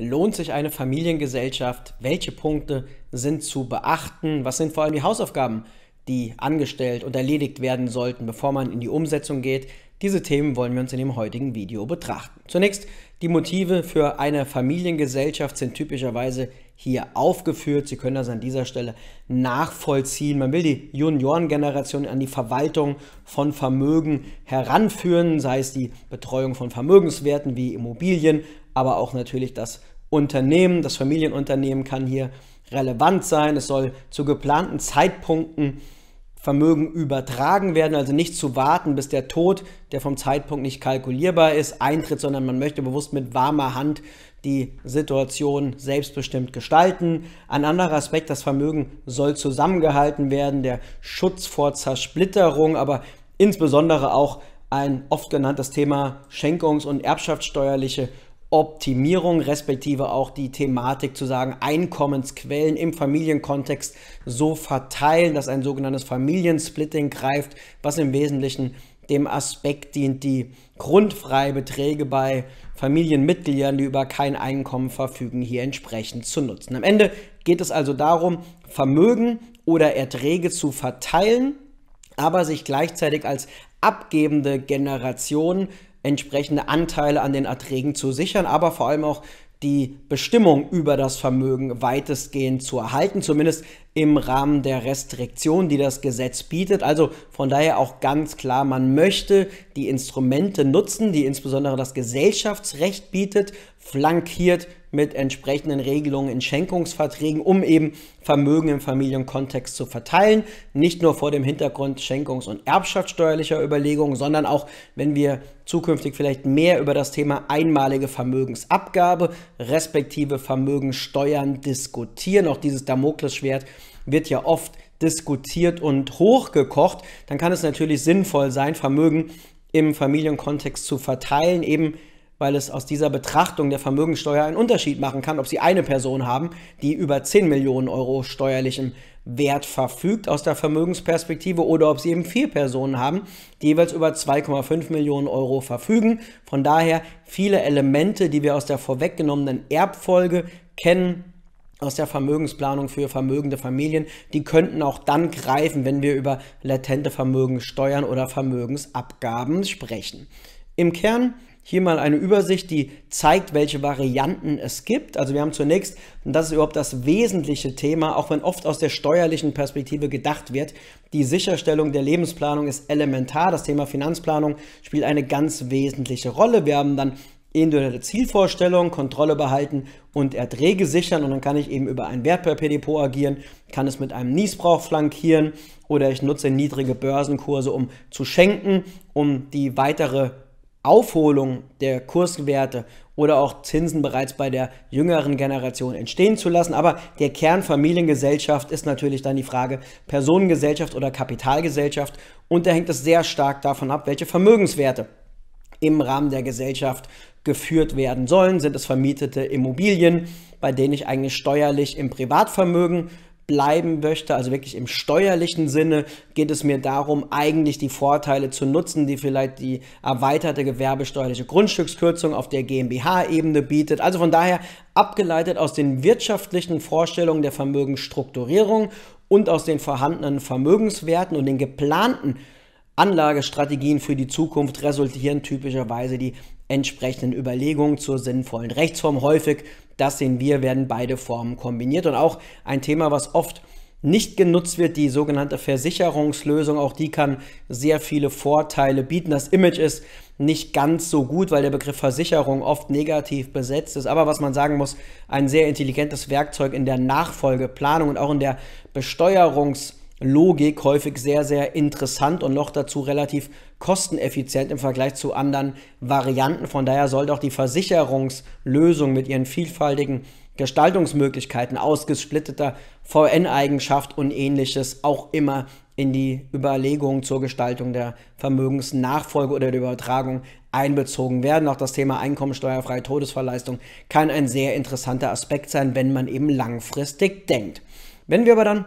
Lohnt sich eine Familiengesellschaft? Welche Punkte sind zu beachten? Was sind vor allem die Hausaufgaben, die angestellt und erledigt werden sollten, bevor man in die Umsetzung geht? Diese Themen wollen wir uns in dem heutigen Video betrachten. Zunächst, die Motive für eine Familiengesellschaft sind typischerweise hier aufgeführt. Sie können das an dieser Stelle nachvollziehen. Man will die Juniorengeneration an die Verwaltung von Vermögen heranführen, sei es die Betreuung von Vermögenswerten wie Immobilien, aber auch natürlich das Unternehmen. Das Familienunternehmen kann hier relevant sein. Es soll zu geplanten Zeitpunkten Vermögen übertragen werden, also nicht zu warten, bis der Tod, der vom Zeitpunkt nicht kalkulierbar ist, eintritt, sondern man möchte bewusst mit warmer Hand die Situation selbstbestimmt gestalten. Ein anderer Aspekt, das Vermögen soll zusammengehalten werden, der Schutz vor Zersplitterung, aber insbesondere auch ein oft genanntes Thema Schenkungs- und Erbschaftssteuerliche Optimierung, respektive auch die Thematik zu sagen, Einkommensquellen im Familienkontext so verteilen, dass ein sogenanntes Familiensplitting greift, was im Wesentlichen dem Aspekt dient, die Grundfreibeträge bei Familienmitgliedern, die über kein Einkommen verfügen, hier entsprechend zu nutzen. Am Ende geht es also darum, Vermögen oder Erträge zu verteilen, aber sich gleichzeitig als abgebende Generation entsprechende Anteile an den Erträgen zu sichern, aber vor allem auch die Bestimmung über das Vermögen weitestgehend zu erhalten, zumindest im Rahmen der Restriktion, die das Gesetz bietet. Also von daher auch ganz klar, man möchte die Instrumente nutzen, die insbesondere das Gesellschaftsrecht bietet, flankiert mit entsprechenden Regelungen in Schenkungsverträgen, um eben Vermögen im Familienkontext zu verteilen. Nicht nur vor dem Hintergrund Schenkungs- und Erbschaftssteuerlicher Überlegungen, sondern auch, wenn wir zukünftig vielleicht mehr über das Thema einmalige Vermögensabgabe respektive Vermögensteuern diskutieren. Auch dieses Damoklesschwert wird ja oft diskutiert und hochgekocht, dann kann es natürlich sinnvoll sein, Vermögen im Familienkontext zu verteilen, eben weil es aus dieser Betrachtung der Vermögensteuer einen Unterschied machen kann, ob Sie eine Person haben, die über 10 Millionen Euro steuerlichem Wert verfügt aus der Vermögensperspektive oder ob Sie eben vier Personen haben, die jeweils über 2,5 Millionen Euro verfügen. Von daher viele Elemente, die wir aus der vorweggenommenen Erbfolge kennen, aus der Vermögensplanung für vermögende Familien, die könnten auch dann greifen, wenn wir über latente Vermögenssteuern oder Vermögensabgaben sprechen. Im Kern hier mal eine Übersicht, die zeigt, welche Varianten es gibt. Also wir haben zunächst, und das ist überhaupt das wesentliche Thema, auch wenn oft aus der steuerlichen Perspektive gedacht wird, die Sicherstellung der Lebensplanung ist elementar. Das Thema Finanzplanung spielt eine ganz wesentliche Rolle. Wir haben dann individuelle Zielvorstellungen, Kontrolle behalten und Erträge sichern und dann kann ich eben über ein Wertpapierdepot agieren, kann es mit einem Niesbrauch flankieren oder ich nutze niedrige Börsenkurse, um zu schenken, um die weitere Aufholung der Kurswerte oder auch Zinsen bereits bei der jüngeren Generation entstehen zu lassen. Aber der Kern Familiengesellschaft ist natürlich dann die Frage Personengesellschaft oder Kapitalgesellschaft. Und da hängt es sehr stark davon ab, welche Vermögenswerte im Rahmen der Gesellschaft geführt werden sollen. Sind es vermietete Immobilien, bei denen ich eigentlich steuerlich im Privatvermögen bleiben möchte, also wirklich im steuerlichen Sinne, geht es mir darum, eigentlich die Vorteile zu nutzen, die vielleicht die erweiterte gewerbesteuerliche Grundstückskürzung auf der GmbH-Ebene bietet. Also von daher abgeleitet aus den wirtschaftlichen Vorstellungen der Vermögensstrukturierung und aus den vorhandenen Vermögenswerten und den geplanten Anlagestrategien für die Zukunft resultieren typischerweise die entsprechenden Überlegungen zur sinnvollen Rechtsform. Häufig, das sehen wir, werden beide Formen kombiniert. Und auch ein Thema, was oft nicht genutzt wird, die sogenannte Versicherungslösung, auch die kann sehr viele Vorteile bieten. Das Image ist nicht ganz so gut, weil der Begriff Versicherung oft negativ besetzt ist. Aber was man sagen muss, ein sehr intelligentes Werkzeug in der Nachfolgeplanung und auch in der Besteuerungs- Logik häufig sehr, sehr interessant und noch dazu relativ kosteneffizient im Vergleich zu anderen Varianten. Von daher sollte auch die Versicherungslösung mit ihren vielfältigen Gestaltungsmöglichkeiten, ausgesplitteter VN-Eigenschaft und ähnliches auch immer in die Überlegungen zur Gestaltung der Vermögensnachfolge oder der Übertragung einbezogen werden. Auch das Thema einkommensteuerfreie Todesverleistung kann ein sehr interessanter Aspekt sein, wenn man eben langfristig denkt. Wenn wir aber dann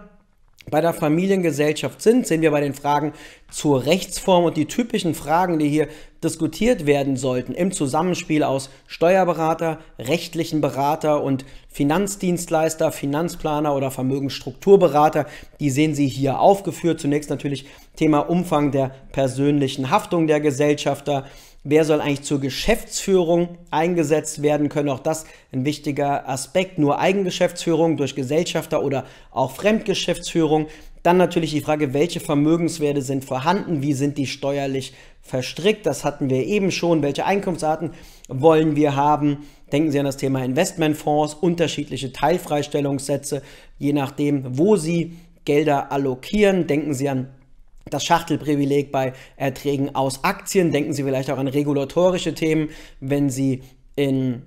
bei der Familiengesellschaft sind, sehen wir bei den Fragen zur Rechtsform und die typischen Fragen, die hier diskutiert werden sollten im Zusammenspiel aus Steuerberater, rechtlichen Berater und Finanzdienstleister, Finanzplaner oder Vermögensstrukturberater, die sehen Sie hier aufgeführt. Zunächst natürlich Thema Umfang der persönlichen Haftung der Gesellschafter. Wer soll eigentlich zur Geschäftsführung eingesetzt werden können? Auch das ein wichtiger Aspekt. Nur Eigengeschäftsführung durch Gesellschafter oder auch Fremdgeschäftsführung. Dann natürlich die Frage, welche Vermögenswerte sind vorhanden, wie sind die steuerlich verstrickt, das hatten wir eben schon, welche Einkunftsarten wollen wir haben. Denken Sie an das Thema Investmentfonds, unterschiedliche Teilfreistellungssätze, je nachdem, wo Sie Gelder allokieren. Denken Sie an das Schachtelprivileg bei Erträgen aus Aktien. Denken Sie vielleicht auch an regulatorische Themen, wenn Sie in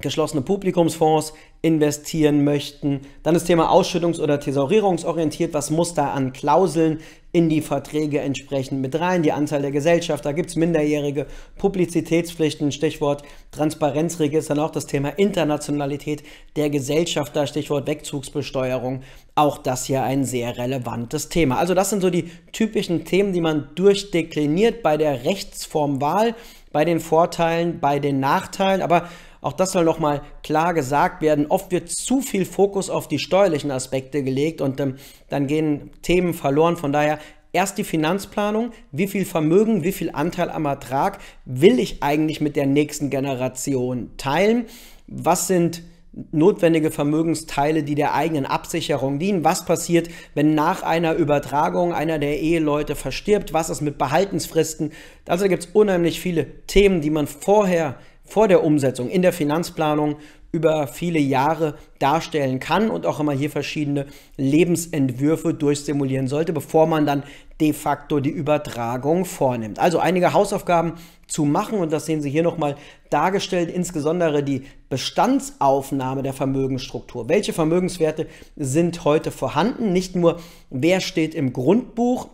geschlossene Publikumsfonds investieren möchten. Dann das Thema ausschüttungs- oder thesaurierungsorientiert. Was muss da an Klauseln in die Verträge entsprechend mit rein? Die Anzahl der Gesellschafter, gibt es minderjährige Publizitätspflichten, Stichwort Transparenzregister, dann auch das Thema Internationalität der Gesellschafter, Stichwort Wegzugsbesteuerung. Auch das hier ein sehr relevantes Thema. Also das sind so die typischen Themen, die man durchdekliniert bei der Rechtsformwahl, bei den Vorteilen, bei den Nachteilen, aber auch das soll nochmal klar gesagt werden. Oft wird zu viel Fokus auf die steuerlichen Aspekte gelegt und ähm, dann gehen Themen verloren. Von daher erst die Finanzplanung, wie viel Vermögen, wie viel Anteil am Ertrag will ich eigentlich mit der nächsten Generation teilen? Was sind notwendige Vermögensteile, die der eigenen Absicherung dienen. Was passiert, wenn nach einer Übertragung einer der Eheleute verstirbt? Was ist mit Behaltensfristen? Also gibt es unheimlich viele Themen, die man vorher vor der Umsetzung in der Finanzplanung über viele Jahre darstellen kann und auch immer hier verschiedene Lebensentwürfe durchsimulieren sollte, bevor man dann de facto die Übertragung vornimmt. Also einige Hausaufgaben zu machen und das sehen Sie hier nochmal dargestellt, insbesondere die Bestandsaufnahme der Vermögensstruktur. Welche Vermögenswerte sind heute vorhanden? Nicht nur, wer steht im Grundbuch,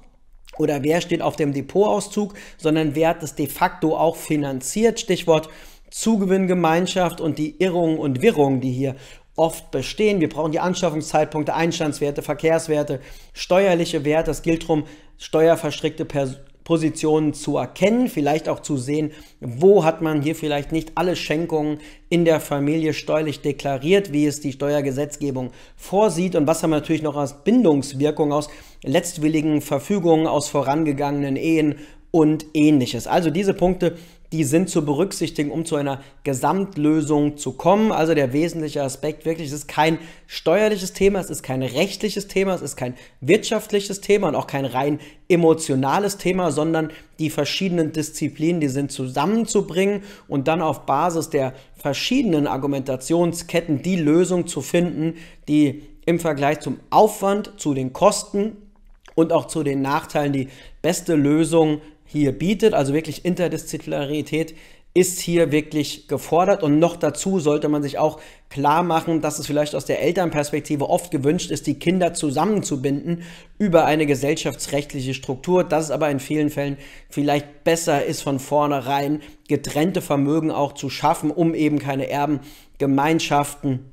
oder wer steht auf dem Depotauszug, sondern wer hat es de facto auch finanziert. Stichwort Zugewinngemeinschaft und die Irrungen und Wirrungen, die hier oft bestehen. Wir brauchen die Anschaffungszeitpunkte, Einstandswerte, Verkehrswerte, steuerliche Werte. Es gilt darum, steuerverstrickte Pers Positionen zu erkennen, vielleicht auch zu sehen, wo hat man hier vielleicht nicht alle Schenkungen in der Familie steuerlich deklariert, wie es die Steuergesetzgebung vorsieht und was haben wir natürlich noch als Bindungswirkung aus letztwilligen Verfügungen aus vorangegangenen Ehen und ähnliches. Also diese Punkte die sind zu berücksichtigen, um zu einer Gesamtlösung zu kommen. Also der wesentliche Aspekt wirklich, es ist kein steuerliches Thema, es ist kein rechtliches Thema, es ist kein wirtschaftliches Thema und auch kein rein emotionales Thema, sondern die verschiedenen Disziplinen, die sind zusammenzubringen und dann auf Basis der verschiedenen Argumentationsketten die Lösung zu finden, die im Vergleich zum Aufwand, zu den Kosten und auch zu den Nachteilen die beste Lösung hier bietet, also wirklich Interdisziplinarität, ist hier wirklich gefordert und noch dazu sollte man sich auch klar machen, dass es vielleicht aus der Elternperspektive oft gewünscht ist, die Kinder zusammenzubinden über eine gesellschaftsrechtliche Struktur, dass es aber in vielen Fällen vielleicht besser ist, von vornherein getrennte Vermögen auch zu schaffen, um eben keine Erbengemeinschaften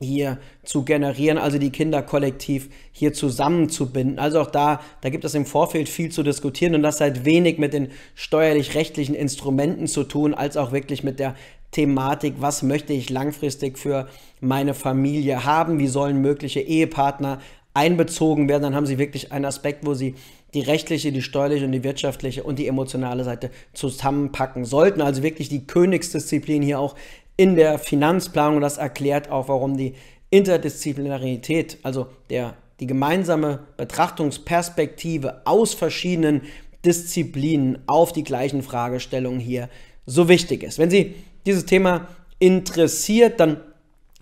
hier zu generieren, also die Kinder kollektiv hier zusammenzubinden. Also auch da, da gibt es im Vorfeld viel zu diskutieren und das hat wenig mit den steuerlich-rechtlichen Instrumenten zu tun, als auch wirklich mit der Thematik, was möchte ich langfristig für meine Familie haben, wie sollen mögliche Ehepartner einbezogen werden, dann haben sie wirklich einen Aspekt, wo sie die rechtliche, die steuerliche und die wirtschaftliche und die emotionale Seite zusammenpacken sollten. Also wirklich die Königsdisziplin hier auch in der Finanzplanung. Das erklärt auch, warum die Interdisziplinarität, also der, die gemeinsame Betrachtungsperspektive aus verschiedenen Disziplinen auf die gleichen Fragestellungen hier so wichtig ist. Wenn Sie dieses Thema interessiert, dann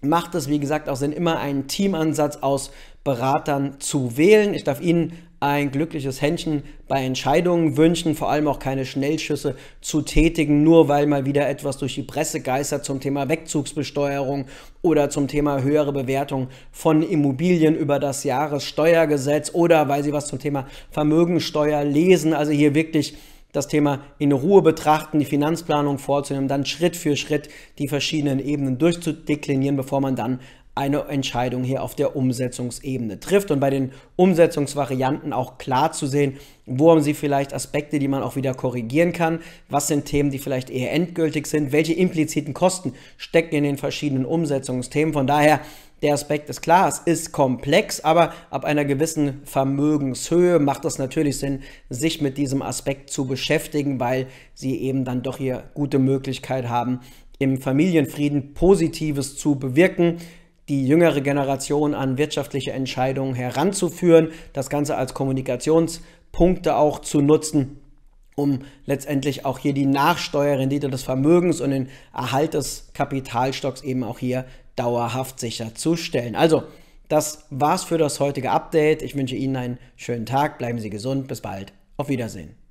macht es, wie gesagt, auch Sinn, immer einen Teamansatz aus Beratern zu wählen. Ich darf Ihnen ein glückliches Händchen bei Entscheidungen wünschen, vor allem auch keine Schnellschüsse zu tätigen, nur weil mal wieder etwas durch die Presse geistert zum Thema Wegzugsbesteuerung oder zum Thema höhere Bewertung von Immobilien über das Jahressteuergesetz oder weil sie was zum Thema Vermögensteuer lesen. Also hier wirklich das Thema in Ruhe betrachten, die Finanzplanung vorzunehmen, dann Schritt für Schritt die verschiedenen Ebenen durchzudeklinieren, bevor man dann eine Entscheidung hier auf der Umsetzungsebene trifft und bei den Umsetzungsvarianten auch klar zu sehen, wo haben sie vielleicht Aspekte, die man auch wieder korrigieren kann, was sind Themen, die vielleicht eher endgültig sind, welche impliziten Kosten stecken in den verschiedenen Umsetzungsthemen. Von daher, der Aspekt ist klar, es ist komplex, aber ab einer gewissen Vermögenshöhe macht es natürlich Sinn, sich mit diesem Aspekt zu beschäftigen, weil sie eben dann doch hier gute Möglichkeit haben, im Familienfrieden Positives zu bewirken die jüngere Generation an wirtschaftliche Entscheidungen heranzuführen, das Ganze als Kommunikationspunkte auch zu nutzen, um letztendlich auch hier die Nachsteuerrendite des Vermögens und den Erhalt des Kapitalstocks eben auch hier dauerhaft sicherzustellen. Also, das war's für das heutige Update. Ich wünsche Ihnen einen schönen Tag, bleiben Sie gesund, bis bald, auf Wiedersehen.